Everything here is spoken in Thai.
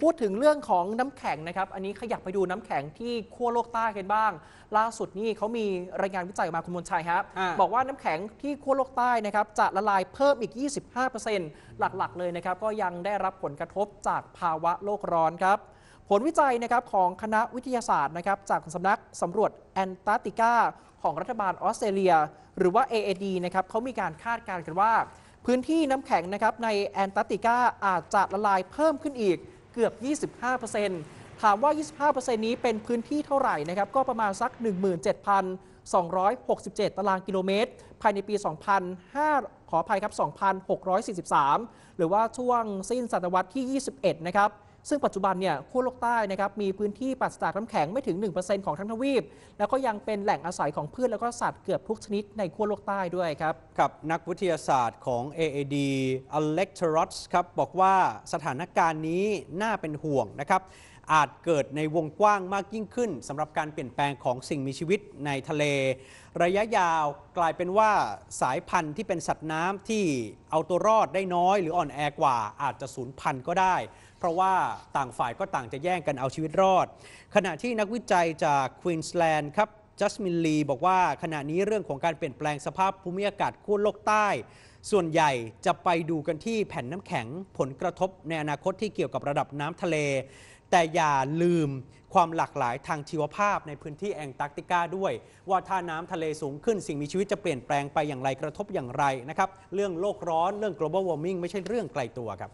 พูดถึงเรื่องของน้ำแข็งนะครับ อันนี้ขยับไปดูน้ำแข็งที่ขั้วโลกใต้กันบ้าง ล่าสุดนี่เขามีรายงานวิจัยมาคุณมนชัยครับ บอกว่าน้ำแข็งที่ขั้วโลกใต้นะครับจะละลายเพิ่มอีก 25%หลักๆ เลยนะครับ ก็ยังได้รับผลกระทบจากภาวะโลกร้อนครับ ผลวิจัยนะครับของคณะวิทยาศาสตร์นะครับจากสำนักสำรวจแอนตาร์กติกาของรัฐบาลออสเตรเลีย หรือว่า AAD นะครับเขามีการคาดการณ์กันว่า พื้นที่น้ำแข็งนะครับในแอนตาร์กติกาอาจจะละลายเพิ่มขึ้นอีกเกือบ 25%ถามว่า 25%นี้เป็นพื้นที่เท่าไหร่นะครับ ก็ประมาณสัก 17,267 ตารางกิโลเมตร ภายในปี 2005 ขออภัยครับ 2,643 หรือว่าช่วงสิ้นศตวรรษที่ 21 นะครับซึ่งปัจจุบันเนี่ยขั้วโลกใต้นะครับ มีพื้นที่ปัสจากน้ำแข็งไม่ถึง 1%ของทั้งทวีป แล้วก็ยังเป็นแหล่งอาศัยของพืชแล้วก็สัตว์เกือบทุกชนิดในขั้วโลกใต้ด้วย ครับ กับนักวิทยาศาสตร์ของ AAD a l e c t r o t s ครับบอกว่าสถานการณ์นี้น่าเป็นห่วงนะครับอาจเกิดในวงกว้างมากยิ่งขึ้นสำหรับการเปลี่ยนแปลงของสิ่งมีชีวิตในทะเล ระยะยาวกลายเป็นว่าสายพันธุ์ที่เป็นสัตว์น้ำที่เอาตัวรอดได้น้อย หรืออ่อนแอกว่าอาจจะสูญพันธุ์ก็ได้ เพราะว่าต่างฝ่ายก็ต่างจะแย่งกันเอาชีวิตรอด ขณะที่นักวิจัยจากควีนสแลนด์ครับ จัสมินลีบอกว่าขณะนี้เรื่องของการเปลี่ยนแปลงสภาพภูมิอากาศขั้วโลกใต้ ส่วนใหญ่จะไปดูกันที่แผ่นน้ำแข็งผลกระทบในอนาคตที่เกี่ยวกับระดับน้ำทะเลแต่อย่าลืมความหลากหลายทางชีวภาพในพื้นที่แองตาร์กติกาด้วย ว่าถ้าน้ำทะเลสูงขึ้นสิ่งมีชีวิตจะเปลี่ยนแปลงไปอย่างไรกระทบอย่างไรนะครับเรื่องโลกร้อนเรื่อง global warming ไม่ใช่เรื่องไกลตัวครับ